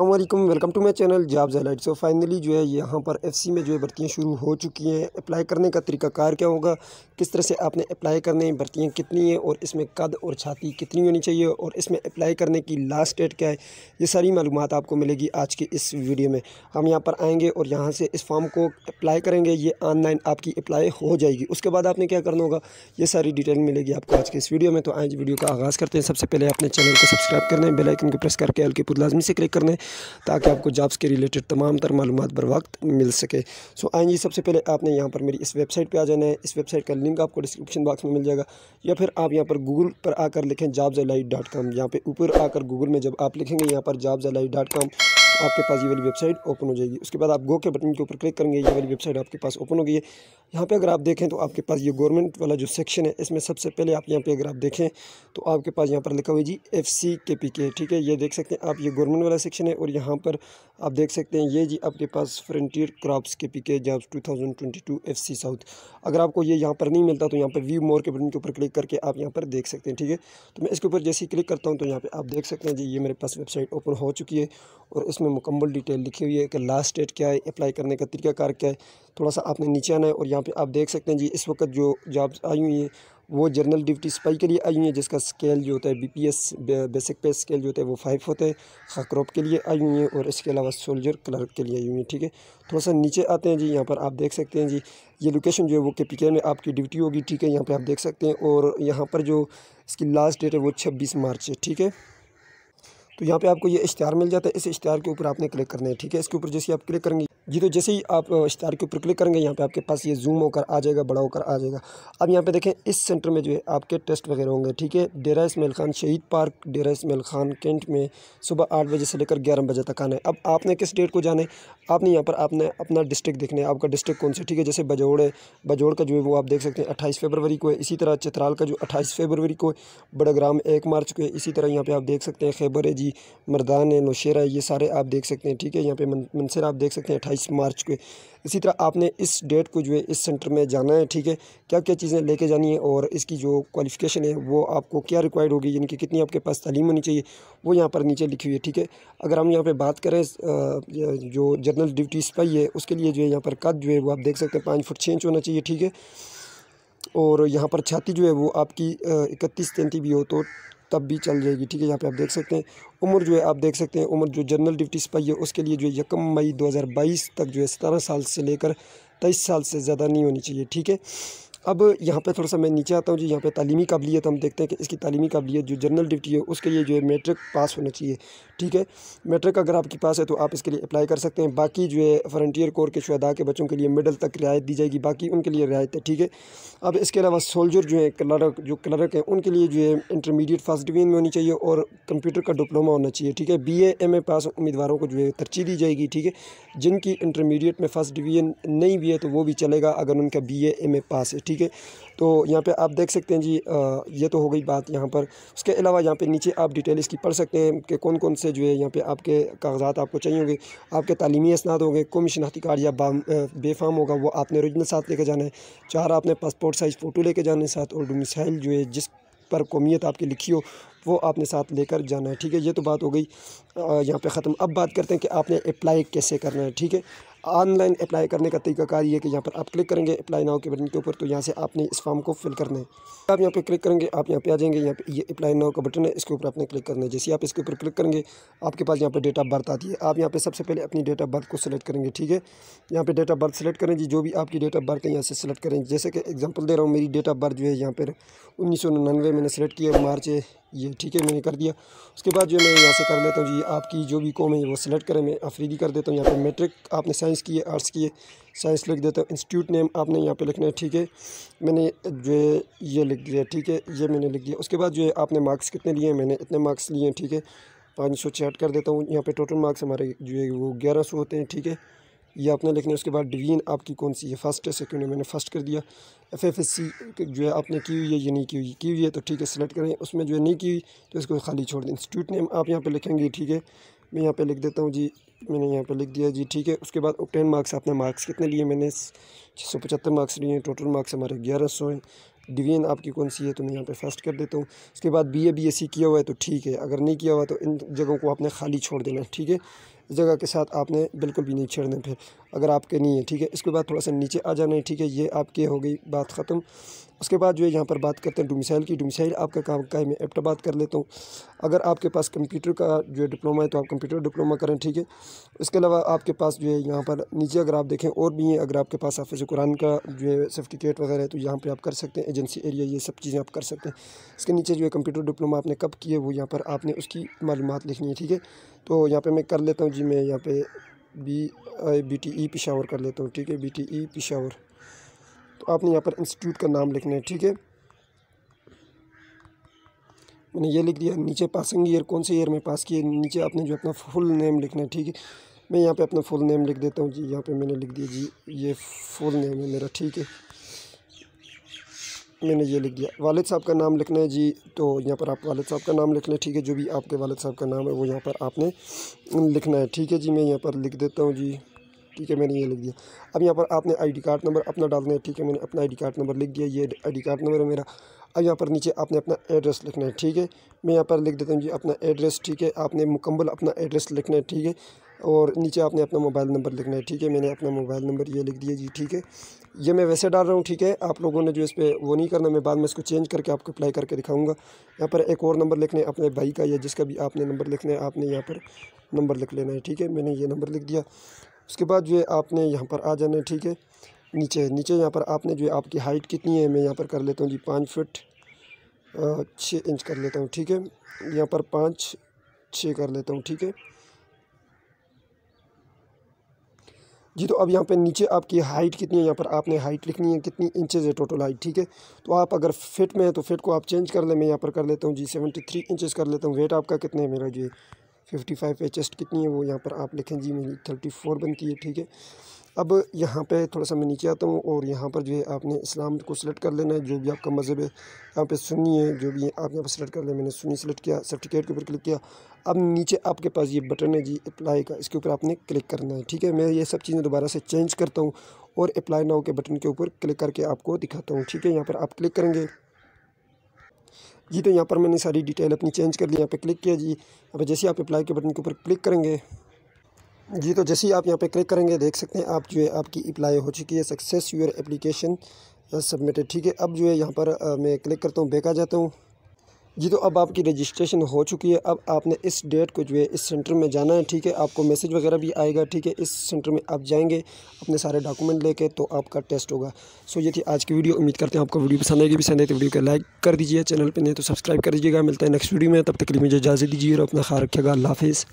अल्लाम welcome to my channel jobs जैलाइट so तो फाइनली जो है यहाँ पर एफसी में जो है भर्तियाँ शुरू हो चुकी हैं अप्लाई करने का तरीका कार क्या होगा किस तरह से आपने अप्लाई करने हैं भर्तियाँ कितनी हैं और इसमें कद और छाती कितनी होनी चाहिए और इसमें अप्लाई करने की लास्ट डेट क्या है ये सारी मालूम आपको मिलेगी आज की इस वीडियो में हम यहाँ पर आएँगे और यहाँ से इस फॉर्म को अप्लाई करेंगे ये ऑनलाइन आपकी अप्लाई हो जाएगी उसके बाद आपने क्या करना होगा ये सारी डिटेल मिलेगी आपको आज के इस वीडियो में तो आज वीडियो का आगाज़ करते हैं सबसे पहले अपने चैनल को सब्सक्राइब करना है बेलाइकन को प्रेस करके हल्के पुर लाजमी से क्लिक करना है ताकि आपको जॉब्स के रिलेटेड तमाम तर मालूम बर वक्त मिल सके सो आइए सबसे पहले आपने यहाँ पर मेरी इस वेबसाइट पर आ जाना है इस वेबसाइट का लिंक आपको डिस्क्रिप्शन बॉक्स में मिल जाएगा या फिर आप यहाँ पर गूगल पर आकर लिखें जॉब्स अलाइट डॉट कॉम यहाँ पर ऊपर आकर गूगल में जब आप लिखेंगे यहाँ पर जॉब्स अलाइट डॉट कॉम आपके पास ये वाली वेबसाइट ओपन हो जाएगी उसके बाद आप गो के बटन के ऊपर क्लिक करेंगे ये वाली वेबसाइट आपके पास ओपन हो गई है यहाँ पे अगर आप देखें तो आपके पास ये गवर्नमेंट वाला जो सेक्शन है इसमें सबसे पहले आप यहाँ पे अगर आप देखें तो आपके पास यहाँ पर लिखा हुआ जी एफ सी के पी के ठीक है ये देख सकते हैं आप ये गवर्नमेंट वाला सेक्शन है और यहाँ पर आप देख सकते हैं ये जी आपके पास फ्रंटियर क्रॉप्स के K P jobs two thousand twenty two F C south अगर आपको ये यहाँ पर नहीं मिलता तो यहाँ पर व्यू मोर के बटन के ऊपर क्लिक करके आप यहाँ पर देख सकते हैं ठीक है तो मैं इसके ऊपर जैसे ही क्लिक करता हूँ तो यहाँ पर आप देख सकते हैं जी ये मेरे पास वेबसाइट ओपन हो चुकी है और इसमें में मुकम्मल डिटेल लिखी हुई है कि लास्ट डेट क्या है अप्लाई करने का तरीकाकार क्या है थोड़ा सा आपने नीचे आना है और यहाँ पे आप देख सकते हैं जी इस वक्त जो जॉब्स आई हुई हैं वो जनरल ड्यूटी सिपाही के लिए आई हुई हैं जिसका स्केल जो होता है बीपीएस बेसिक पे स्केल जो होता है वो फाइव होता है खकरोप के लिए आई हुई हैं और इसके अलावा सोल्जर क्लर्क के लिए आई हुई हैं ठीक है थोड़ा सा नीचे आते हैं जी यहाँ पर आप देख सकते हैं जी ये लोकेशन जो है वो के पी में आपकी ड्यूटी होगी ठीक है यहाँ पर आप देख सकते हैं और यहाँ पर जो इसकी लास्ट डेट है वो छब्बीस मार्च है ठीक है तो यहाँ पे आपको ये इश्तहार मिल जाता है इस इश्तहार के ऊपर आपने क्लिक करना है ठीक है इसके ऊपर जैसे आप क्लिक करेंगे जी तो जैसे ही आप इश्तार के ऊपर क्लिक करेंगे यहाँ पे आपके पास ये जूम होकर आ जाएगा बड़ा होकर आ जाएगा अब यहाँ पे देखें इस सेंटर में जो है आपके टेस्ट वगैरह होंगे ठीक है डेरा इसमेल खान शहीद पार्क डेरा इसमेल खान कैंट में सुबह आठ बजे से लेकर ग्यारह बजे तक आना है अब आपने किस डेट को जाना है आपने यहाँ पर आपने अपना डिस्ट्रिक्ट देखना है आपका डिस्ट्रिक्ट कौन सा ठीक है जैसे बजौड़ है बजौड़ का जो है वो आप देख सकते हैं अट्ठाईस फेबरवरी को है इसी तरह चित्राल का जो अट्ठाईस फेबरवरी को है बड़ाग्राम एक मार्च को है इसी तरह यहाँ पर आप देख सकते हैं खैबर है जी मरदान है नौशेरा है ये सारे आप देख सकते हैं ठीक है यहाँ पर मनसर आप देख सकते हैं बाईस मार्च को इसी तरह आपने इस डेट को जो है इस सेंटर में जाना है ठीक है क्या क्या चीज़ें लेके जानी है और इसकी जो क्वालिफ़िकेशन है वो आपको क्या रिक्वायर्ड होगी यानी कि कितनी आपके पास तालीम होनी चाहिए वो यहाँ पर नीचे लिखी हुई है ठीक है अगर हम यहाँ पर बात करें जो जनरल ड्यूटी सिपाही है उसके लिए जो है यहाँ पर कद जो है वो आप देख सकते हैं पाँच फुट छः इंच होना चाहिए ठीक है और यहाँ पर छाती जो है वो आपकी इकतीस तैंती भी हो तो तब भी चल जाएगी ठीक है यहाँ पे आप देख सकते हैं उम्र जो है आप देख सकते हैं उम्र जो जनरल ड्यूटी सिपाही है उसके लिए जो है यकम मई 2022 तक जो है सतारह साल से लेकर तेईस साल से ज़्यादा नहीं होनी चाहिए ठीक है अब यहाँ पे थोड़ा सा मैं नीचे आता हूँ जी यहाँ पे तालीमी काबिलियत हम देखते हैं कि इसकी तालीमी काबिलियत जो जनरल ड्यूटी है उसके लिए जो है मेट्रिक पास होना चाहिए ठीक है मेट्रिक अगर आपके पास है तो आप इसके लिए अप्लाई कर सकते हैं बाकी जो है फ्रंटियर कोर के शुदा के बच्चों के लिए मिडल तक रियायत दी जाएगी बाकी उनके लिए रियायत है ठीक है अब इसके अलावा सोल्जर जो है क्लर्क जो क्लर्क है उनके लिए जो है इंटरमीडिएट फर्स्ट डिवीजन में होनी चाहिए और कंप्यूटर का डिप्लोमा होना चाहिए ठीक है बी एम ए पास उम्मीदवारों को जो है तरजीह दी जाएगी ठीक है जिनकी इंटरमीडिएट में फर्स्ट डिवीजन नहीं भी है तो वो भी चलेगा अगर उनका बी एम ए पास है ठीक है तो यहाँ पे आप देख सकते हैं जी ये तो हो गई बात यहाँ पर उसके अलावा यहाँ पे नीचे आप डिटेल इसकी पढ़ सकते हैं कि कौन कौन से जो है यहाँ पे आपके कागजात आपको चाहिए होंगे आपके तालीमी इसनाद होंगे कौन शनाख्ती कार्ड या बेफाम होगा वो आपने औरिजिनल साथ लेके जाना है चार आपने पासपोर्ट साइज़ फ़ोटो लेके जाने साथ और डोमिसाइल जो है जिस पर कौमियत आपकी लिखी हो वो आपने साथ लेकर जाना है ठीक है ये तो बात हो गई यहाँ पे ख़त्म अब बात करते हैं कि आपने अप्लाई कैसे करना है ठीक है ऑनलाइन अप्लाई करने का तरीकाकार ये कि यहाँ पर आप क्लिक करेंगे अप्लाई नाव के बटन के ऊपर तो यहाँ से आपने इस फॉर्म को फिल करना है आप यहाँ पर क्लिक करेंगे आप यहाँ पे आ जाएंगे यहाँ पे ये अप्लाई नाव का बटन है इसके ऊपर आपने क्लिक करना है जैसे आप इसके ऊपर क्लिक करेंगे आपके पास यहाँ पर डेट ऑफ बर्थ आती है आप यहाँ पर सबसे पहले अपनी डेट ऑफ बर्थ को सिलेक्ट करेंगे ठीक है यहाँ पर डेट ऑफ बर्थ सेलेक्ट करें जी जो भी आपकी डेट ऑफ बर्थ है यहाँ से सिलेक्ट करेंगे जैसे कि एग्जाम्पल दे रहा हूँ मेरी डेट ऑफ बर्थ जो है यहाँ पर उन्नीस में मैंने सेलेक्ट किया मार्च ये ठीक है मैंने कर दिया उसके बाद जो मैं यहाँ से कर लेता हूँ जी आपकी जो भी कॉम है वो सिलेक्ट करें मैं अफरीदी कर देता हूँ यहाँ पे मेट्रिक आपने साइंस की है आर्ट्स की है साइंस लिख देता हूँ इंस्टीट्यूट नेम आपने यहाँ पे लिखना है ठीक है मैंने जो है ये लिख दिया ठीक है ये मैंने लिख दिया उसके बाद जो है आपने मार्क्स कितने लिए मैंने इतने मार्क्स लिए हैं ठीक है पाँच सौ छियाठ कर देता हूँ यहाँ पर टोटल मार्क्स हमारे जो है वो ग्यारह सौ होते हैं ठीक है ये आपने लिखना है उसके बाद डिवीन आपकी कौन सी है फर्स्ट है सेकेंड है मैंने फर्स्ट कर दिया एफ एफ एस सी जो है आपने की हुई है ये नहीं की हुई की हुई है तो ठीक है सेलेक्ट करें उसमें जो है नहीं की हुई तो इसको खाली छोड़ दें इंस्टीट्यूट नेम आप यहाँ पर लिखेंगे ठीक है मैं यहाँ पर लिख देता हूँ जी मैंने यहाँ पर लिख दिया जी ठीक है उसके बाद टेन मार्क्स आपने मार्क्स कितने लिए मैंने छः सौ पचहत्तर मार्क्स लिए हैं टोटल मार्क्स हमारे ग्यारह सौ हैं डिवीजन आपकी कौन सी है तो मैं यहाँ पे फर्स्ट कर देता हूँ उसके बाद बी ए एस सी किया हुआ है तो ठीक है अगर नहीं किया हुआ तो इन जगहों को आपने खाली छोड़ देना है ठीक है जगह के साथ आपने बिल्कुल भी नहीं छेड़ना फिर अगर आपके नहीं है ठीक है इसके बाद थोड़ा सा नीचे आ जाना है ठीक है ये आपकी हो गई बात ख़त्म उसके बाद जो है यहाँ पर बात करते हैं डोमिसाइल की डोमिसाइल आपका काम का है मैं बात कर लेता हूँ अगर आपके पास कंप्यूटर का जो है डिप्लोमा है तो आप कंप्यूटर डिप्लोमा करें ठीक है इसके अलावा आपके पास जो है यहाँ पर नीचे अगर आप देखें और भी हैं अगर आपके पास हाफिज़ कुरान का जो है सर्टिफिकेट वगैरह है तो यहाँ पर आप कर सकते हैं एजेंसी एरिया ये सब चीज़ें आप कर सकते हैं इसके नीचे जो है कंप्यूटर डिप्लोमा आपने कब किए वो यहाँ पर आपने उसकी मालूम लिखनी है ठीक है तो यहाँ पे मैं कर लेता हूँ जी मैं यहाँ पे B I B T E Peshawar कर लेता हूँ ठीक है बी टी ई पिशावर तो आपने यहाँ पर इंस्टीट्यूट का नाम लिखना है ठीक है मैंने ये लिख दिया नीचे पासिंग ईयर कौन से ईयर में पास किए नीचे आपने जो अपना फुल नेम लिखना है ठीक है मैं यहाँ पे अपना फुल नेम लिख देता हूँ जी यहाँ पे मैंने लिख दिया जी ये फुल नेम है मेरा ठीक है मैंने ये लिख दिया वालिद साहब का नाम लिखना है जी तो यहाँ पर आप वालिद साहब का नाम लिख लें ठीक है जो भी आपके वालिद साहब का नाम है वो यहाँ पर आपने लिखना है ठीक है जी मैं यहाँ पर लिख देता हूँ जी ठीक है मैंने ये लिख दिया अब यहाँ पर आपने आईडी कार्ड नंबर अपना डालना है ठीक है मैंने अपना आईडी कार्ड नंबर लिख दिया ये आईडी कार्ड नंबर है मेरा अब यहाँ पर नीचे आपने अपना एड्रेस लिखना है ठीक है मैं यहाँ पर लिख देता हूँ जी अपना एड्रेस ठीक है आपने मुकम्मल अपना एड्रेस लिखना है ठीक है और नीचे आपने अपना मोबाइल नंबर लिखना है ठीक है मैंने अपना मोबाइल नंबर ये लिख दिया जी ठीक है ये मैं वैसे डाल रहा हूँ ठीक है आप लोगों ने जो इस पर वो नहीं करना मैं बाद में इसको चेंज करके आपको अप्लाई करके दिखाऊंगा यहाँ पर एक और नंबर लिखना है अपने भाई का या जिसका भी आपने नंबर लिखना है आपने यहाँ पर नंबर लिख लेना है ठीक है मैंने ये नंबर लिख दिया उसके बाद जो है आपने यहाँ पर आ जाना है ठीक है नीचे नीचे यहाँ पर आपने जो है आपकी हाइट कितनी है मैं यहाँ पर कर लेता हूँ जी पाँच फिट छः इंच कर लेता हूँ ठीक है यहाँ पर पाँच छः कर लेता हूँ ठीक है जी तो अब यहाँ पे नीचे आपकी हाइट कितनी है यहाँ पर आपने हाइट लिखनी है कितनी इंचेज है टोटल हाइट ठीक है तो आप अगर फिट में है तो फिट को आप चेंज कर लें मैं यहाँ पर कर लेता हूँ जी सेवेंटी थ्री इंचज़ कर लेता हूँ वेट आपका कितना है मेरा जी फिफ्टी फाइव पे चेस्ट कितनी है वो यहाँ पर आप लिखें जी मेरी थर्टी फोर बनती है ठीक है अब यहाँ पे थोड़ा सा मैं नीचे आता हूँ और यहाँ पर जो है आपने इस्लाम को सिलेक्ट कर लेना है जो भी आपका मज़हब है यहाँ पे सुनी है जो भी है आप यहाँ पर सिलेक्ट कर लें मैंने सुनी सिलेक्ट किया सर्टिफिकेट के ऊपर क्लिक किया अब नीचे आपके पास ये बटन है जी अप्लाई का इसके ऊपर आपने क्लिक करना है ठीक है मैं ये सब चीज़ें दोबारा से चेंज करता हूँ और अप्लाई नाव के बटन के ऊपर क्लिक करके आपको दिखाता हूँ ठीक है यहाँ पर आप क्लिक करेंगे जी तो यहाँ पर मैंने सारी डिटेल अपनी चेंज कर ली यहाँ पे क्लिक किया जी अब जैसे आप अप्लाई के बटन के ऊपर क्लिक करेंगे जी तो जैसे ही आप यहाँ पे क्लिक करेंगे देख सकते हैं आप जो है आपकी अप्लाई हो चुकी है सक्सेस योर एप्लीकेशन सबमिटेड ठीक है अब जो है यहाँ पर मैं क्लिक करता हूँ बेका जाता हूँ जी तो अब आपकी रजिस्ट्रेशन हो चुकी है अब आपने इस डेट को जो है इस सेंटर में जाना है ठीक है आपको मैसेज वगैरह भी आएगा ठीक है इस सेंटर में आप जाएंगे अपने सारे डॉक्यूमेंट लेके तो आपका टेस्ट होगा सो ये थी आज की वीडियो उम्मीद करते हैं आपको वीडियो पसंद आएगी पसंद आई तो वीडियो को लाइक कर दीजिए चैनल पर नहीं तो सब्सक्राइब कर दीजिएगा मिलता है नेक्स्ट वीडियो में तब तक मुझे इजाज़त दीजिए और अपना ख्याल रखिएगा अल्लाह हाफिज़